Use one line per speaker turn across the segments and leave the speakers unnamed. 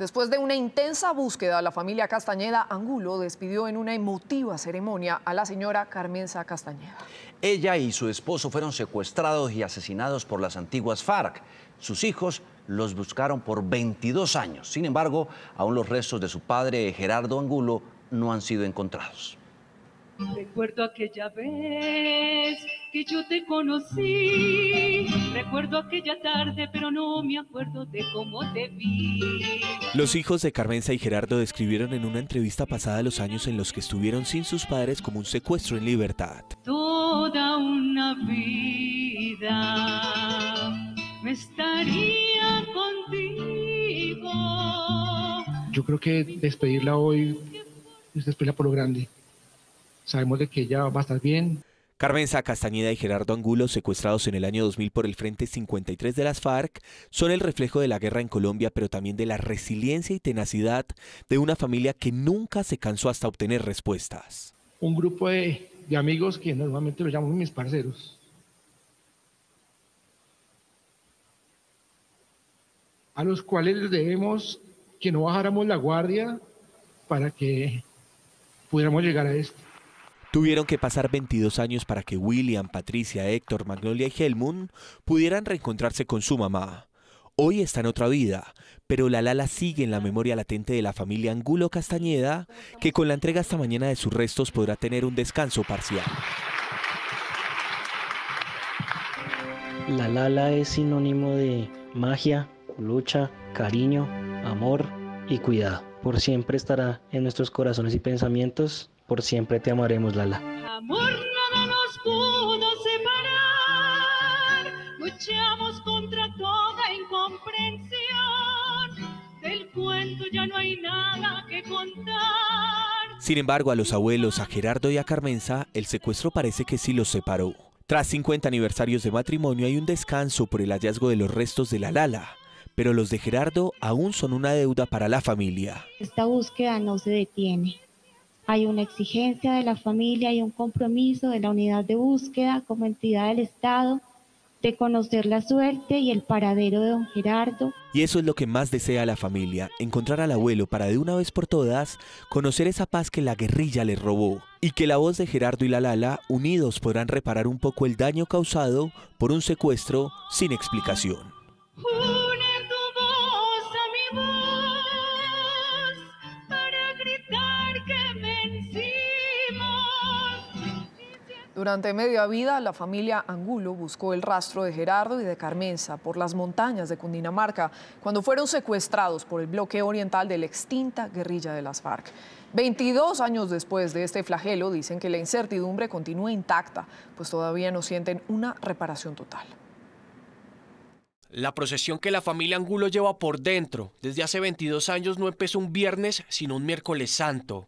Después de una intensa búsqueda, la familia Castañeda Angulo despidió en una emotiva ceremonia a la señora Carmenza Castañeda. Ella y su esposo fueron secuestrados y asesinados por las antiguas FARC. Sus hijos los buscaron por 22 años. Sin embargo, aún los restos de su padre, Gerardo Angulo, no han sido encontrados.
Recuerdo aquella vez que yo te conocí Recuerdo aquella tarde, pero no me acuerdo de cómo te vi.
Los hijos de Carmenza y Gerardo describieron en una entrevista pasada los años en los que estuvieron sin sus padres como un secuestro en libertad.
Toda una vida me estaría contigo. Yo creo que despedirla hoy es despedirla por lo grande. Sabemos de que ella va a estar bien,
Carmenza Castañeda y Gerardo Angulo, secuestrados en el año 2000 por el Frente 53 de las FARC, son el reflejo de la guerra en Colombia, pero también de la resiliencia y tenacidad de una familia que nunca se cansó hasta obtener respuestas.
Un grupo de, amigos que normalmente lo llamo mis parceros. a los cuales les debemos que no bajáramos la guardia para que pudiéramos llegar a esto.
Tuvieron que pasar 22 años para que William, Patricia, Héctor, Magnolia y Helmut pudieran reencontrarse con su mamá. Hoy está en otra vida, pero la Lala sigue en la memoria latente de la familia Angulo Castañeda, que con la entrega esta mañana de sus restos podrá tener un descanso parcial. La Lala es sinónimo de magia, lucha, cariño, amor y cuidado. Por siempre estará en nuestros corazones y pensamientos por siempre te amaremos, Lala.
contra toda incomprensión.
Sin embargo, a los abuelos, a Gerardo y a Carmenza, el secuestro parece que sí los separó. Tras 50 aniversarios de matrimonio hay un descanso por el hallazgo de los restos de la Lala, pero los de Gerardo aún son una deuda para la familia. Esta búsqueda no se detiene hay una exigencia de la familia, y un compromiso de la unidad de búsqueda como entidad del Estado de conocer la suerte y el paradero de don Gerardo. Y eso es lo que más desea la familia, encontrar al abuelo para de una vez por todas conocer esa paz que la guerrilla le robó y que la voz de Gerardo y la Lala unidos podrán reparar un poco el daño causado por un secuestro sin explicación.
Durante media vida, la familia Angulo buscó el rastro de Gerardo y de Carmenza por las montañas de Cundinamarca, cuando fueron secuestrados por el bloqueo oriental de la extinta guerrilla de las FARC. 22 años después de este flagelo, dicen que la incertidumbre continúa intacta, pues todavía no sienten una reparación total. La procesión que la familia Angulo lleva por dentro desde hace 22 años no empezó un viernes, sino un miércoles santo.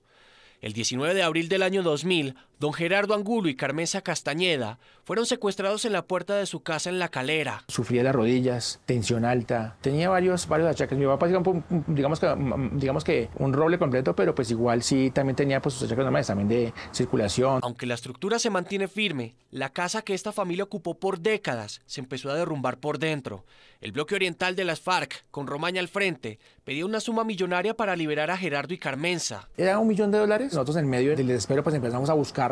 El 19 de abril del año 2000, Don Gerardo Angulo y Carmenza Castañeda fueron secuestrados en la puerta de su casa en La Calera.
Sufría las rodillas, tensión alta, tenía varios, varios achaques. Mi papá, pues, digamos que, mm, digamos que un roble completo, pero pues igual sí también tenía pues, sus achaques normales, también de circulación.
Aunque la estructura se mantiene firme, la casa que esta familia ocupó por décadas se empezó a derrumbar por dentro. El bloque oriental de las FARC, con Romaña al frente, pedía una suma millonaria para liberar a Gerardo y Carmenza.
Era un millón de dólares. Nosotros en medio del desespero pues empezamos a buscar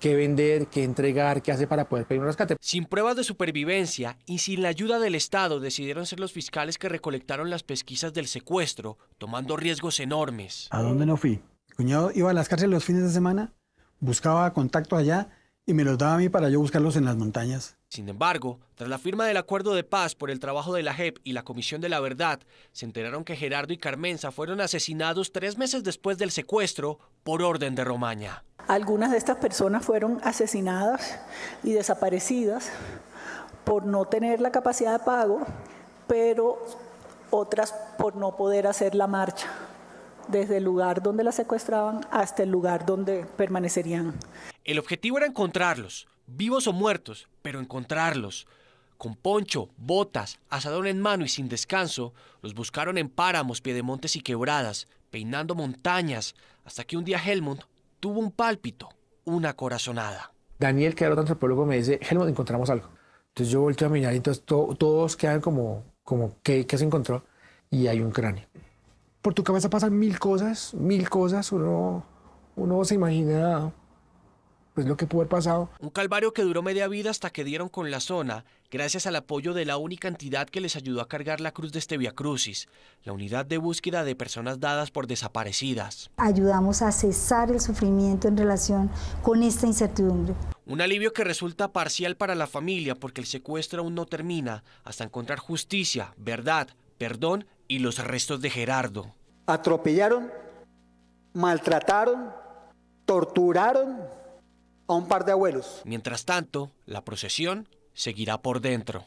qué vender, qué entregar, qué hace para poder pedir un rescate. Sin
pruebas de supervivencia y sin la ayuda del Estado decidieron ser los fiscales que recolectaron las pesquisas del secuestro, tomando riesgos enormes.
¿A dónde no fui? cuñado iba a las cárceles los fines de semana, buscaba contacto allá y me los daba a mí para yo buscarlos en las montañas.
Sin embargo, tras la firma del acuerdo de paz por el trabajo de la JEP y la Comisión de la Verdad, se enteraron que Gerardo y Carmenza fueron asesinados tres meses después del secuestro por orden de Romaña.
Algunas de estas personas fueron asesinadas y desaparecidas por no tener la capacidad de pago, pero otras por no poder hacer la marcha, desde el lugar donde las secuestraban hasta el lugar donde permanecerían.
El objetivo era encontrarlos, vivos o muertos, pero encontrarlos. Con poncho, botas, asador en mano y sin descanso, los buscaron en páramos, piedemontes y quebradas, peinando montañas, hasta que un día Helmut tuvo un pálpito, una corazonada.
Daniel, que era otro antropólogo, me dice, Helmut, encontramos algo. Entonces yo volteo a mirar y entonces todos quedan como, como ¿qué, ¿qué, se encontró? Y hay un cráneo. Por tu cabeza pasan mil cosas, mil cosas. Uno, uno se imagina pues, lo que pudo haber pasado.
Un calvario que duró media vida hasta que dieron con la zona, gracias al apoyo de la única entidad que les ayudó a cargar la cruz de este Via Crucis, la unidad de búsqueda de personas dadas por desaparecidas.
Ayudamos a cesar el sufrimiento en relación con esta incertidumbre.
Un alivio que resulta parcial para la familia porque el secuestro aún no termina hasta encontrar justicia, verdad, perdón y los restos de Gerardo.
Atropellaron, maltrataron, torturaron a un par de abuelos. Mientras tanto, la procesión seguirá por dentro.